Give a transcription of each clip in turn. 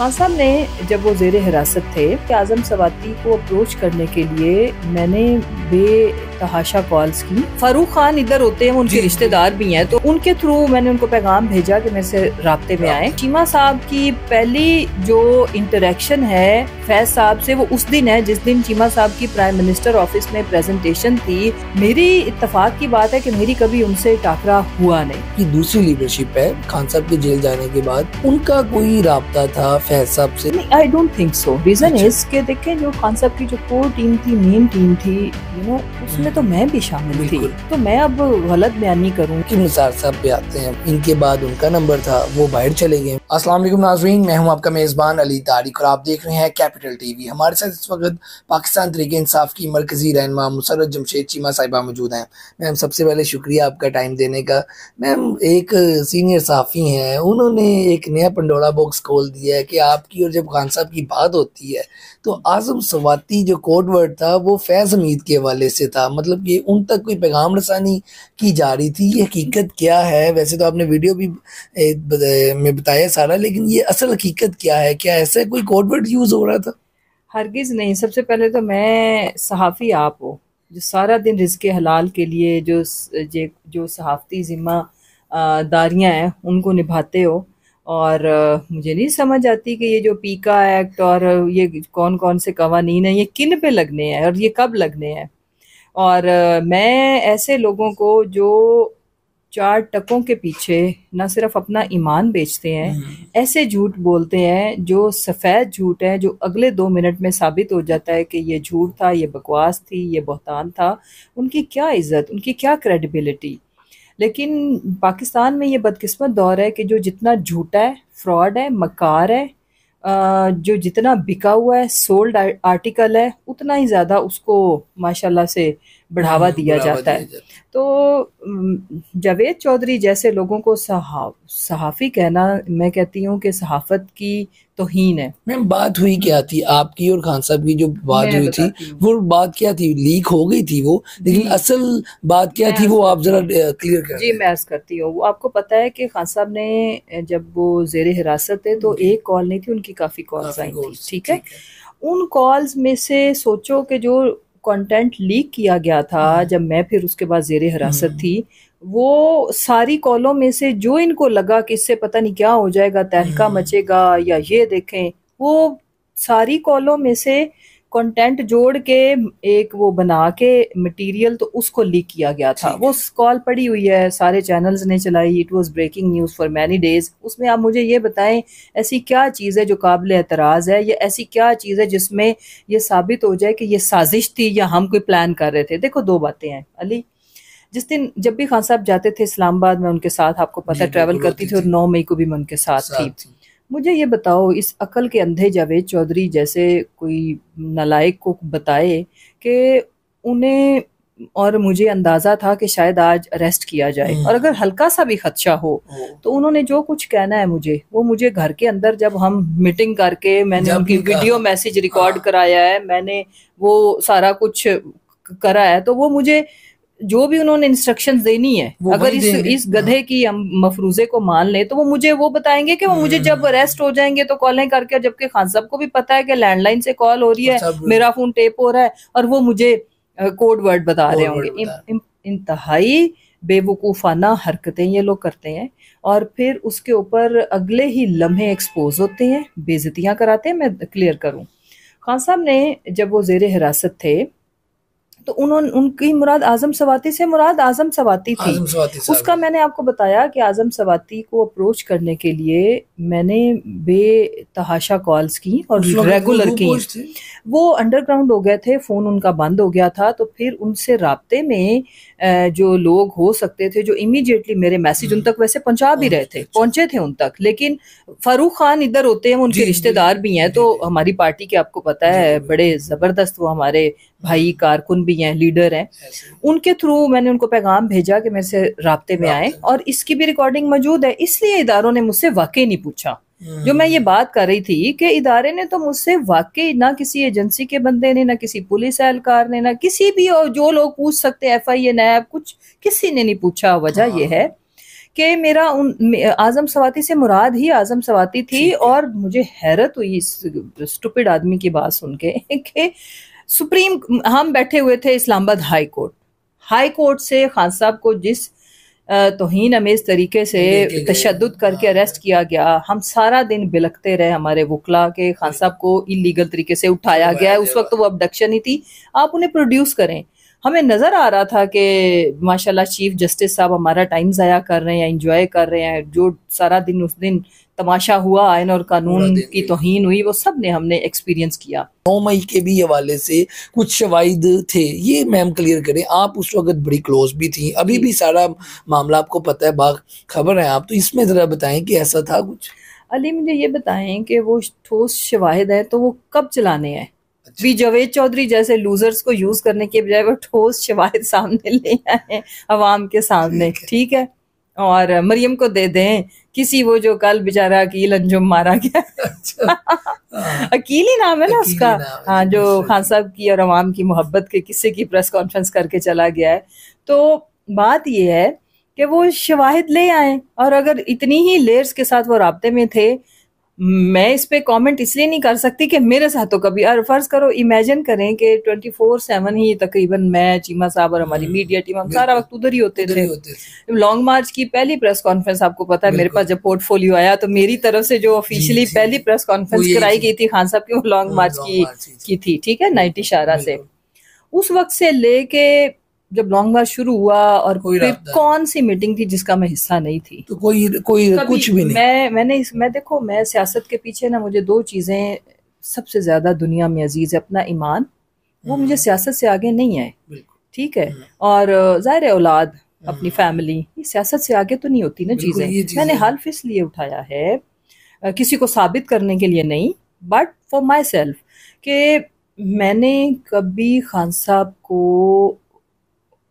खान साहब ने जब वो जेर हिरासत थे कि आज़म सवाती को अप्रोच करने के लिए मैंने बे तहाशा कॉल्स की फारूक खान इधर होते हैं उनके रिश्तेदार भी हैं तो उनके थ्रू मैंने उनको पैगाम भेजा कि मेरे से रबते में आए चीमा साहब की पहली जो इंटरेक्शन है फैज साहब से वो उस दिन है जिस दिन चीमा साहब की प्राइम मिनिस्टर ऑफिस में प्रेजेंटेशन थी मेरी इतफाक की बात है कि मेरी कभी उनसे टाकरा हुआ नहीं ये दूसरी लीडरशिप है खान साहब के जेल जाने के बाद उनका कोई रहा था फैज साहब से I don't think so reason is के देखें जो खान साहब की जो कोर टीम थी मेन टीम थी यू नो उसमें में तो मैं भी शामिल थी तो मैं अब गलत बयानी करूँ कि निसार साहब पे आते हैं इनके बाद उनका नंबर था वो बाहर चले गए असलम नाजरीन मैं हूं आपका मेज़बान अली तारिक और आप देख रहे हैं कैपिटल टीवी हमारे साथ इस वक्त पाकिस्तान तरीके इंसाफ की मरकज़ी रहनमा मुसरत जमशेद चीमा साहिबा मौजूद हैं मैम सबसे पहले शुक्रिया आपका टाइम देने का मैम एक सीनियर साफ़ी हैं उन्होंने एक नया पंडोला बॉक्स खोल दिया है कि आपकी और जब खान साहब की बात होती है तो आज़म सवाती जो कोड वर्ड था वो फैज़ हमीद के हवाले से था मतलब कि उन तक कोई पैगाम रसानी की जा रही थी ये हकीकत क्या है वैसे तो आपने वीडियो भी में बताया सारा लेकिन ये असल हकीकत क्या है क्या ऐसा कोई कोडवर्ड यूज हो रहा था हरगिज़ नहीं सबसे पहले तो मैं सहाफ़ी आप हो जो सारा दिन रिज़ के हलाल के लिए जो जो सहाफ़ती ज़िम्मा दारियाँ हैं उनको निभाते हो और मुझे नहीं समझ आती कि ये जो पीका एक्ट और ये कौन कौन से कवानीन हैं ये किन पे लगने हैं और ये कब लगने हैं और मैं ऐसे लोगों को जो चार टकों के पीछे न सिर्फ अपना ईमान बेचते हैं हम्म। ऐसे झूठ बोलते हैं जो सफ़ेद झूठ है जो अगले दो मिनट में साबित हो जाता है कि ये झूठ था ये बकवास थी ये बहतान था उनकी क्या इज़्ज़त उनकी क्या क्रेडिबिलिटी लेकिन पाकिस्तान में ये बदकिस्मत दौर है कि जो जितना झूठा है फ्रॉड है मकार है जो जितना बिका हुआ है सोल्ड आर्टिकल है उतना ही ज़्यादा उसको माशाल्लाह से बढ़ावा हम्म, दिया जाता है तो जावेद चौधरी जैसे लोगों को सहाफ़ी कहना मैं कहती हूँ कि सहाफ़त की तोहन है मैम बात हुई क्या थी आपकी और खान साहब की जो बात हुई थी वो बात क्या थी लीक हो गई थी वो लेकिन असल बात क्या थी वो आप जरा क्लियर कर जी मैं करती हूँ वो आपको पता है कि खान साहब ने जब वो जेर हिरासत थे तो एक कॉल नहीं थी उनकी काफ़ी कॉल्स आई थी ठीक है उन कॉल्स में से सोचो कि जो कंटेंट लीक किया गया था हम्म। जब मैं फिर उसके बाद जेर हिरासत हम्म। थी वो सारी कॉलों में से जो इनको लगा कि इससे पता नहीं क्या हो जाएगा तहलका हम्म। मचेगा या ये देखें वो सारी कॉलों में से कंटेंट जोड़ के एक वो बना के मटेरियल तो उसको लीक किया गया था वो कॉल पड़ी हुई है सारे चैनल्स ने चलाई it was breaking news for many days उसमें आप मुझे ये बताएं ऐसी क्या चीज़ है जो काबिल एतराज़ है या ऐसी क्या चीज़ है जिसमें ये साबित हो जाए कि ये साजिश थी या हम कोई प्लान कर रहे थे देखो दो बातें हैं अली जिस दिन जब भी खान साहब जाते थे इस्लामाबाद में उनके साथ आपको पता ट्रैवल करती तो थी और नौ मई को भी मैं उनके साथ थी मुझे ये बताओ इस अकल के अंधे जावेद चौधरी जैसे कोई नलायक को बताए कि उन्हें और मुझे अंदाजा था कि शायद आज अरेस्ट किया जाए हम्म। और अगर हल्का सा भी खदशा हो तो उन्होंने जो कुछ कहना है मुझे वो मुझे घर के अंदर जब हम मीटिंग करके मैंने उनकी वीडियो मैसेज रिकॉर्ड कराया है मैंने वो सारा कुछ करा है तो वो मुझे जो भी उन्होंने इंस्ट्रक्शन देनी है अगर इस इस गधे की हम मफरूजे को मान ले तो वो मुझे वो बताएंगे कि वो मुझे हम्म। जब अरेस्ट हो जाएंगे तो कॉलें करके जबकि खान साहब को भी पता है कि लैंडलाइन से कॉल हो रही है मेरा फोन टेप हो रहा है और वो मुझे कोड वर्ड बता रहे होंगे इंतहाई बेवकूफ़ाना हरकतें ये लोग करते हैं और फिर उसके ऊपर अगले ही लम्हे एक्सपोज होते हैं बेजतियाँ कराते हैं मैं क्लियर करूँ खान साहब ने जब वो जेर हिरासत थे तो उन्होंने उनकी मुराद आजम सवाती से मुराद आजम सवाती थी आजम सवाती उसका मैंने आपको बताया कि आजम सवाती को अप्रोच करने के लिए मैंने बेतहाशा कॉल्स की और रेगुलर की वो अंडरग्राउंड हो गए थे फ़ोन उनका बंद हो गया था तो फिर उनसे रबते में जो लोग हो सकते थे जो इमीडिएटली मेरे मैसेज उन हम्म। तक वैसे पहुंचा भी रहे थे पहुंचे थे उन तक लेकिन फारूक खान इधर होते हैं उनके रिश्तेदार भी हैं तो हमारी पार्टी के आपको पता है बड़े ज़बरदस्त वो हमारे भाई कारकुन भी हैं लीडर हैं उनके थ्रू मैंने उनको पैगाम भेजा कि मेरे से रबते में आए और इसकी भी रिकॉर्डिंग मौजूद है इसलिए इदारों ने मुझसे वाकई नहीं पूछा हम्म। जो मैं ये बात कर रही थी कि इदारे ने तो मुझसे वाकई ना किसी एजेंसी के बंदे ने ना किसी पुलिस एहलकार ने ना किसी भी और जो लोग पूछ सकते एफ आई ए नैब कुछ किसी ने नहीं पूछा वजह यह हाँ। है कि मेरा उन आज़म सवाती से मुराद ही आज़म सवाती थी और मुझे हैरत हुई इस स्टुपिड आदमी की बात सुन के सुप्रीम हम बैठे हुए थे Islamabad high court high court से खान साहब को जिस तोहन अमेज तरीके से तशद करके अरेस्ट हाँ। किया गया हम सारा दिन बिलखते रहे हमारे वकला के खान साहब को इलीगल तरीके से उठाया गया है उस वक्त तो वो अबडक्शन ही थी आप उन्हें प्रोड्यूस करें हमें नज़र आ रहा था कि माशाल्लाह चीफ जस्टिस साहब हमारा टाइम ज़ाया कर रहे हैं इंजॉय कर रहे हैं जो सारा दिन उस दिन तमाशा हुआ आयन और कानून की तोहन हुई वो सब ने हमने एक्सपीरियंस किया नौ मई के भी हवाले से कुछ शवाद थे ये मैम क्लियर करें आप उस वक्त बड़ी क्लोज भी थी अभी भी सारा मामला आपको पता है बाग खबर है आप तो इसमें ज़रा बताएं कि ऐसा था कुछ अली मुझे ये बताएं कि वो ठोस शवाहद है तो वो कब चलाने हैं अच्छा। जवेद चौधरी जैसे लूजर्स को यूज करने के बजाय वो ठोस शवाहद सामने ले आए हैं आवाम के सामने ठीक है और मरियम को दे दें किसी वो जो कल बेचारा अकील अंजुम मारा गया अच्छा। हाँ। अकील ही नाम है ना उसका हाँ जो अच्छा, खान अच्छा। साहब की और अवाम की मोहब्बत के किस्से की प्रेस कॉन्फ्रेंस करके चला गया है तो बात यह है कि वो शवाहिद ले आए और अगर इतनी ही लेयर्स के साथ वो रबते में थे मैं इस पे कमेंट इसलिए नहीं कर सकती कि मेरे साथ तो कभी और फर्ज करो इमेजिन करें कि ट्वेंटी फोर सेवन ही तकरीबन मैं चीमा साहब और हमारी मीडिया टीम हम्म, हम सारा वक्त उधर ही होते थे लॉन्ग मार्च की पहली प्रेस कॉन्फ्रेंस आपको पता है मेरे पास जब पोर्टफोलियो आया तो मेरी तरफ से जो ऑफिशियली पहली प्रेस कॉन्फ्रेंस कराई गई थी खान साहब की वो लॉन्ग मार्च हाँ, की की थी ठीक है नाइटी शारा से उस वक्त से लेके जब लॉन्ग मार्च शुरू हुआ और फिर कौन सी मीटिंग थी जिसका मैं हिस्सा नहीं थी तो कोई कोई कुछ भी नहीं मैं मैंने इस, मैं देखो मैं सियासत के पीछे ना मुझे दो चीजें सबसे ज्यादा दुनिया में अजीज है अपना ईमान वो मुझे हम्म। सियासत से आगे नहीं आए ठीक है हम्म। और जाहिर है औलाद अपनी फैमिली हम्म। ये सियासत से आगे तो नहीं होती ना चीजें मैंने हल्फ इसलिए उठाया है किसी को साबित करने के लिए नहीं बट फॉर माई सेल्फ के मैंने कभी खान साहब को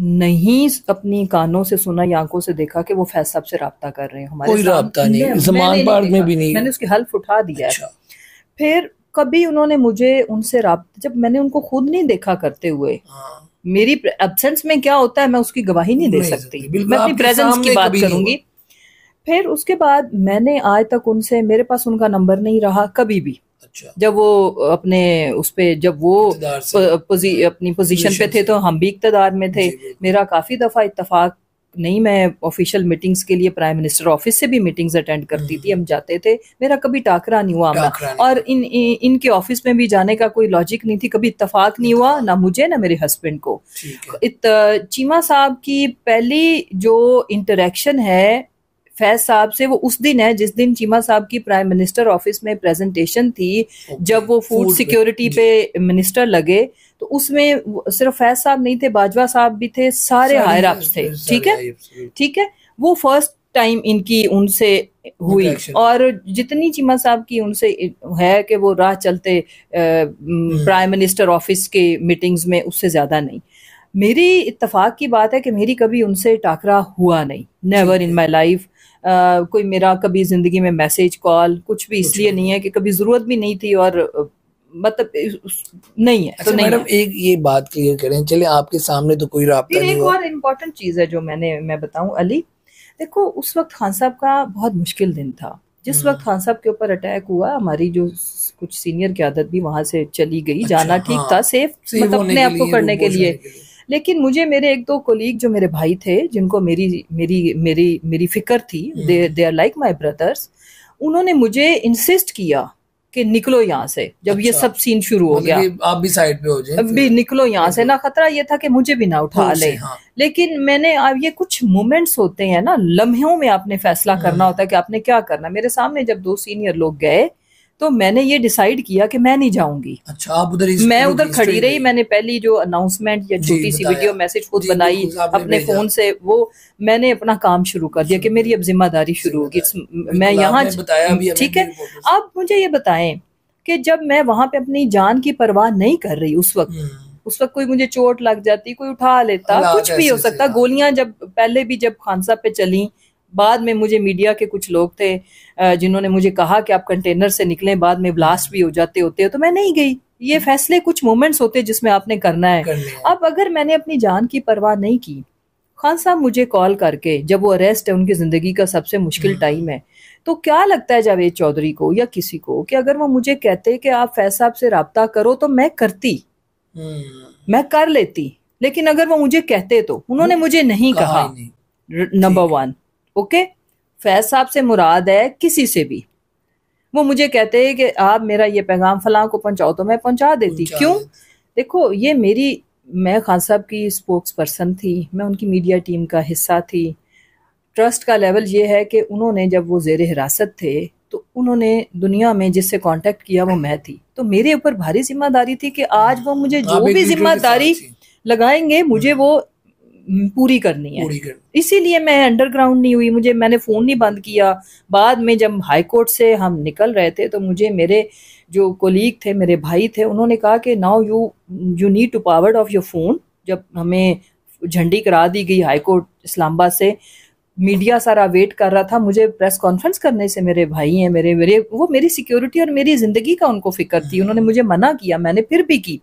नहीं अपनी कानों से सुना या आंखों से देखा कि वो फैज साहब से रहा कर रहे हैं हमारे कोई नहीं जमान पार में भी नहीं मैंने उसकी हल्फ उठा दिया है अच्छा। फिर कभी उन्होंने मुझे उनसे रहा जब मैंने उनको खुद नहीं देखा करते हुए हाँ। मेरी एबसेंस में क्या होता है मैं उसकी गवाही नहीं दे सकती मैं अपनी प्रेजेंस की बात करूंगी फिर उसके बाद मैंने आज तक उनसे मेरे पास उनका नंबर नहीं रहा कभी भी अच्छा। जब वो अपने उस पे जब वो पोजी, अपनी पोजीशन पे थे तो हम भी इकतदार में थे मेरा काफ़ी दफ़ा इतफाक नहीं मैं ऑफिशियल मीटिंग्स के लिए प्राइम मिनिस्टर ऑफिस से भी मीटिंग्स अटेंड करती थी हम्म। हम जाते थे मेरा कभी टाकरा नहीं हुआ हमारा और इन इनके ऑफिस में भी जाने का कोई लॉजिक नहीं थी कभी इतफाक नहीं हुआ ना मुझे ना मेरे हस्बैंड को चीमा साहब की पहली जो इंटरेक्शन है फैज साहब से वो उस दिन है जिस दिन चीमा साहब की प्राइम मिनिस्टर ऑफिस में प्रेजेंटेशन थी जब वो फूड सिक्योरिटी पे मिनिस्टर लगे तो उसमें सिर्फ फैज साहब नहीं थे बाजवा साहब भी थे सारे हायर अप्स थे ठीक है ठीक है वो फर्स्ट टाइम इनकी उनसे हुई और जितनी चीमा साहब की उनसे है कि वो राह चलते प्राइम मिनिस्टर ऑफिस के मीटिंग्स में उससे ज्यादा नहीं मेरी इतफाक की बात है कि मेरी कभी उनसे टाकरा हुआ नहीं never in my life ah, कोई मेरा कभी ज़िंदगी में मैसेज कॉल कुछ भी इसलिए नहीं है कि कभी ज़रूरत भी नहीं थी और मतलब नहीं है अच्छा, तो नहीं मैडम एक ये बात क्लियर करें चले आपके सामने तो कोई रास्ता नहीं एक और इम्पोर्टेंट चीज़ है जो मैंने मैं बताऊं अली देखो उस वक्त खान साहब का बहुत मुश्किल दिन था जिस हम्म। वक्त खान साहब के ऊपर अटैक हुआ हमारी जो कुछ सीनियर की आदत भी वहां से चली गई अच्छा, जाना ठीक हाँ, था सेफ मतलब अपने आप को करने के लिए लेकिन मुझे मेरे एक दो कोलीग जो मेरे भाई थे जिनको मेरी मेरी मेरी मेरी फिक्र थी they are like my brothers उन्होंने मुझे इंसिस्ट किया कि निकलो यहाँ से जब अच्छा, ये सब सीन शुरू हो मतलब गया आप भी साइड पे हो जाए भी निकलो यहाँ से ना खतरा ये था कि मुझे भी ना उठा ले हाँ। लेकिन मैंने अब ये कुछ मोमेंट्स होते हैं ना लम्हों में आपने फैसला हाँ। करना होता है कि आपने क्या करना मेरे सामने जब दो सीनियर लोग गए तो मैंने ये डिसाइड किया कि मैं नहीं जाऊंगी अच्छा आप उधर मैं उधर खड़ी रही मैंने पहली जो अनाउंसमेंट या छोटी सी वीडियो मैसेज खुद बनाई अपने फोन से वो मैंने अपना काम शुरू कर दिया कि मेरी अब जिम्मेदारी शुरू होगी मैं यहाँ ठीक है आप मुझे ये बताएं कि जब मैं वहां पे अपनी जान की परवाह नहीं कर रही उस वक्त हम्म। उस वक्त कोई मुझे चोट लग जाती कोई उठा लेता कुछ भी हो सकता हाँ। गोलियां जब पहले भी जब खानसा पे चली बाद में मुझे मीडिया के कुछ लोग थे जिन्होंने मुझे कहा कि आप कंटेनर से निकलें बाद में ब्लास्ट भी हो जाते होते हैं तो मैं नहीं गई ये हम्म। फैसले कुछ मोमेंट्स होते जिसमें आपने करना है अब अगर मैंने अपनी जान की परवाह नहीं की खान साहब मुझे कॉल करके जब वो अरेस्ट है उनकी ज़िंदगी का सबसे मुश्किल टाइम हम्म। है तो क्या लगता है जावेद चौधरी को या किसी को कि अगर वो मुझे कहते कि आप फैज साहब से रबता करो तो मैं करती हम्म। मैं कर लेती लेकिन अगर वो मुझे कहते तो उन्होंने मुझे नहीं कहा नंबर वन ओके फैज साहब से मुराद है किसी से भी वो मुझे कहते हैं कि आप मेरा ये पैगाम फलां को पहुंचाओ तो मैं पहुंचा देती क्यों देखो ये मेरी मैं खान साहब की स्पोक्स पर्सन थी मैं उनकी मीडिया टीम का हिस्सा थी ट्रस्ट का लेवल ये है कि उन्होंने जब वो जेर हिरासत थे तो उन्होंने दुनिया में जिससे कांटेक्ट किया वो मैं थी तो मेरे ऊपर भारी जिम्मेदारी थी कि आज वो मुझे हाँ, जो भी जिम्मेदारी लगाएंगे मुझे हम्म। वो पूरी करनी है इसीलिए मैं अंडरग्राउंड नहीं हुई मुझे मैंने फ़ोन नहीं बंद किया बाद में जब हाई कोर्ट से हम निकल रहे थे तो मुझे मेरे जो कोलीग थे मेरे भाई थे उन्होंने कहा कि now you you need to power off your phone जब हमें झंडी करा दी गई हाई कोर्ट इस्लामाबाद से मीडिया सारा वेट कर रहा था मुझे प्रेस कॉन्फ्रेंस करने से मेरे भाई हैं मेरे मेरे वो मेरी सिक्योरिटी और मेरी ज़िंदगी का उनको फिक्र थी उन्होंने मुझे मना किया मैंने फिर भी की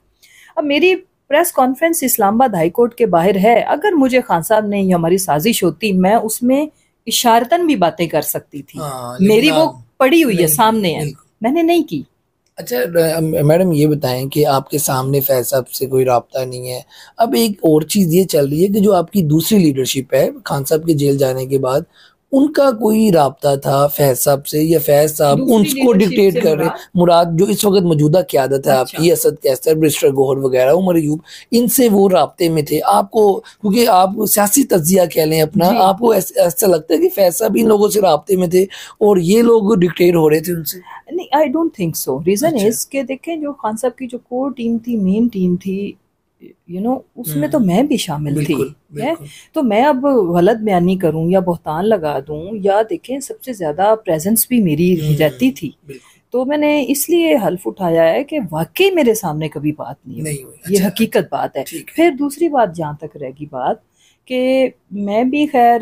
अब मेरी प्रेस कॉन्फ्रेंस इस्लामाबाद हाईकोर्ट के बाहर है अगर मुझे खान साहब ने हमारी साजिश होती मैं उसमें इशारतन भी बातें कर सकती थी आ, हाँ, मेरी वो पड़ी हुई है सामने है मैंने नहीं की अच्छा मैडम ये बताएं कि आपके सामने फैसला से कोई रहा नहीं है अब एक और चीज़ ये चल रही है कि जो आपकी दूसरी लीडरशिप है खान साहब के जेल जाने के बाद उनका कोई रबता था फैज साहब से या फैज साहब उनको डिक्टेट कर रहे मुराद जो इस वक्त मौजूदा क्यादत है अच्छा। आपकी असद कैसर ब्रिस्टर गोहर वगैरह उमर यूब इनसे वो रबते में थे आपको क्योंकि आप सियासी तजिया कह लें अपना आपको ऐसा लगता है कि फैज साहब इन लोगों से रबते में थे और ये लोग डिक्टेट हो रहे थे उनसे नहीं I don't think so reason is के देखें जो खान साहब की जो कोर टीम थी मेन टीम थी यू नो उसमें हम्म। तो मैं भी शामिल थी है तो मैं अब गलत बयानी करूं या बहतान लगा दूं या देखें सबसे ज़्यादा प्रेजेंस भी मेरी हम्म, रहती थी तो मैंने इसलिए हल्फ उठाया है कि वाकई मेरे सामने कभी बात नहीं, नहीं हुई अच्छा, ये हकीकत बात है फिर दूसरी बात जहाँ तक रहेगी बात कि मैं भी खैर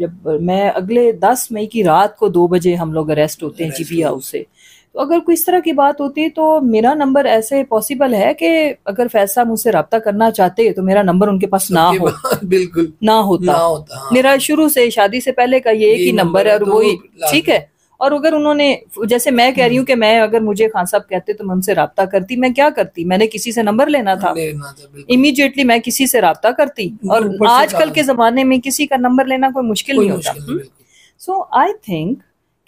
जब मैं अगले दस मई की रात को दो बजे हम लोग अरेस्ट होते हैं जीपी हाउस से तो अगर कोई इस तरह की बात होती तो मेरा नंबर ऐसे पॉसिबल है कि अगर फैसला मुझसे रब्ता करना चाहते तो मेरा नंबर उनके पास ना हो बिल्कुल ना होता, ना होता हाँ। मेरा शुरू से शादी से पहले का ये, एक ही नंबर है और तो वही ठीक है और अगर उन्होंने जैसे मैं कह रही हूँ कि मैं अगर मुझे खान साहब कहते तो मैं उनसे रबता करती मैं क्या करती मैंने किसी से नंबर लेना था, था इमीडिएटली मैं किसी से रबता करती और आजकल के जमाने में किसी का नंबर लेना कोई मुश्किल नहीं होता सो आई थिंक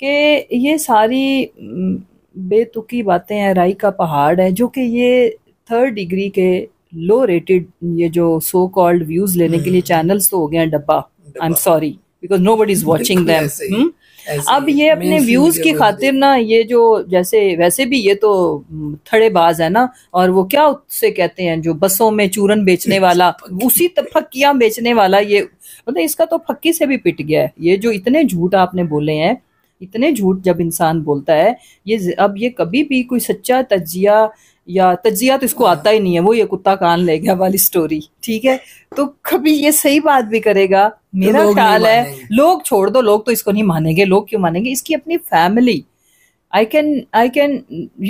कि ये सारी बेतुकी बातें हैं राई का पहाड़ है जो कि ये थर्ड डिग्री के लो रेटेड ये जो सो कॉल्ड व्यूज लेने के लिए चैनल्स हम्म। तो हो गए हैं डब्बा I am sorry because nobody is watching them अब ये अपने व्यूज की खातिर ना ये जो जैसे वैसे भी ये तो हम्म, थड़े बाज है ना और वो क्या उससे कहते हैं जो बसों में चूरन बेचने वाला उसी फक्किया बेचने वाला ये मतलब इसका तो फक्की से भी पिट गया है ये जो इतने झूठ आपने बोले हैं इतने झूठ जब इंसान बोलता है ये अब ये कभी भी कोई सच्चा तजिया या तजिया तो इसको आता ही नहीं है वो ये कुत्ता कान ले गया वाली स्टोरी ठीक है तो कभी ये सही बात भी करेगा मेरा ख्याल है लोग छोड़ दो लोग तो इसको नहीं मानेंगे लोग क्यों मानेंगे इसकी अपनी family I can I can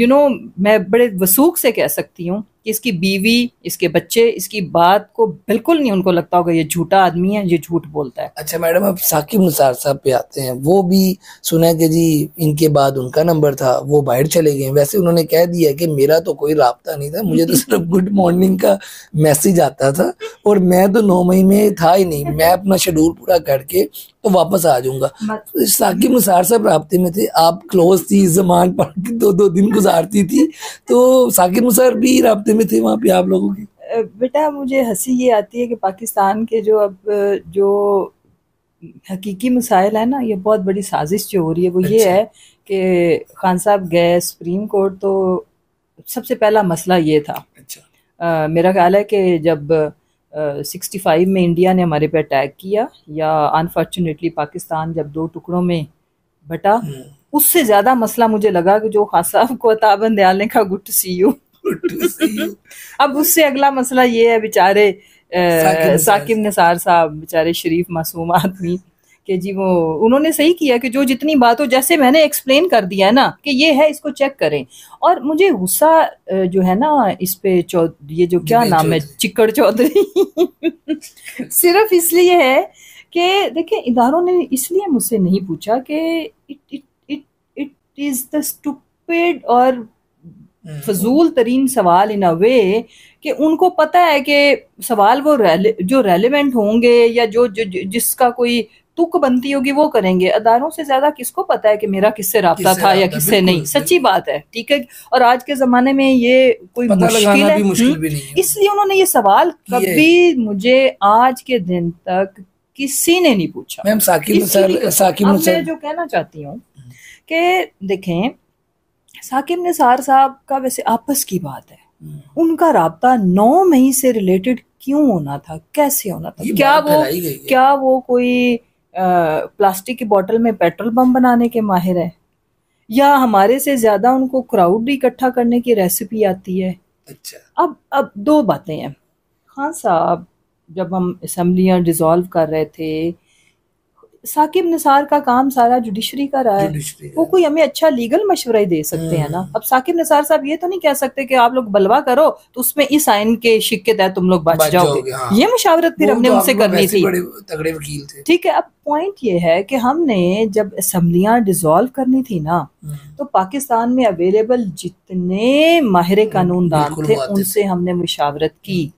you know मैं बड़े वसूख से कह सकती हूँ कि इसकी बीवी इसके बच्चे इसकी बात को बिल्कुल नहीं उनको लगता होगा ये झूठा आदमी है ये झूठ बोलता है अच्छा मैडम अब साकिब निसार साहब पे आते हैं वो भी सुना है कि जी इनके बाद उनका नंबर था वो बाहर चले गए वैसे उन्होंने कह दिया कि मेरा तो कोई रबता नहीं था मुझे तो सिर्फ गुड मॉर्निंग का मैसेज आता था और मैं तो नौ मई में था ही नहीं मैं अपना शेड्यूल पूरा करके तो वापस आ जाऊंगा तो साकिब निसार साहब रबते में थे आप क्लोज थी जमान पढ़ दो दो दिन गुजारती थी तो साकिब निसार भी रबते परिस्थिति में थी वहाँ पे आप लोगों की बेटा मुझे हंसी ये आती है कि पाकिस्तान के जो अब जो हकीकी मसाइल है ना ये बहुत बड़ी साजिश जो हो रही है वो अच्छा। ये है कि खान साहब गए सुप्रीम कोर्ट तो सबसे पहला मसला ये था अच्छा। आ, मेरा ख्याल है कि जब सिक्सटी फाइव में इंडिया ने हमारे पे अटैक किया या अनफॉर्चुनेटली पाकिस्तान जब दो टुकड़ों में बटा हम्म। उससे ज़्यादा मसला मुझे लगा कि जो खान साहब को ताबन दयाल ने कहा good to see e you अब उससे अगला मसला ये है बेचारे साकिब निसार साहब बेचारे शरीफ मासूम आदमी कि जी वो उन्होंने सही किया कि जो जितनी बात हो जैसे मैंने एक्सप्लेन कर दिया है ना कि ये है इसको चेक करें और मुझे गुस्सा जो है ना इस पे ये जो क्या नाम है चिक्कड़ चौधरी सिर्फ इसलिए है कि देखिए इदारों ने इसलिए मुझसे नहीं पूछा कि it it it it is the stupid और हम्म। फजूल तरीन सवाल इन अ वे कि उनको पता है कि सवाल वो रेले, जो रेलिवेंट होंगे या जो, जो, जिसका कोई तुक बनती होगी वो करेंगे अदारों से ज्यादा किसको पता है कि मेरा किससे रहा था या किससे नहीं सच्ची बात है ठीक है और आज के जमाने में ये कोई मुश्किल हम्म? है, इसलिए उन्होंने ये सवाल कभी मुझे आज के दिन तक किसी ने नहीं पूछा मैम साकिब साकिब मैं जो कहना चाहती हूँ हम्म। कि देखें साकिब निसार साहब का वैसे आपस की बात है हम्म। उनका रबता नौ मई से रिलेटेड क्यों होना था कैसे होना था क्या वो क्या वो कोई प्लास्टिक की बोतल में पेट्रोल बम बनाने के माहिर है या हमारे से ज्यादा उनको क्राउड इकट्ठा करने की रेसिपी आती है अच्छा अब अब दो बातें हैं खान साहब जब हम असम्बलियाँ डिज़ोल्व कर रहे थे साकिब निसार का काम सारा जुडिशरी का रहा है वो कोई हमें अच्छा लीगल मशवरा ही दे सकते हैं ना हम्म। अब साकिब निसार साहब ये तो नहीं कह सकते कि आप लोग बलवा करो तो उसमें इस आयन के शिक के तहत तुम लोग बच जाओगे हाँ। ये मुशावरत फिर हमने तो उनसे करनी थी ठीक है अब पॉइंट ये है कि हमने जब असम्बलियां डिसॉल्व करनी थी ना हम्म। तो पाकिस्तान में अवेलेबल जितने माहिर कानून दान थे उनसे हमने मुशावरत की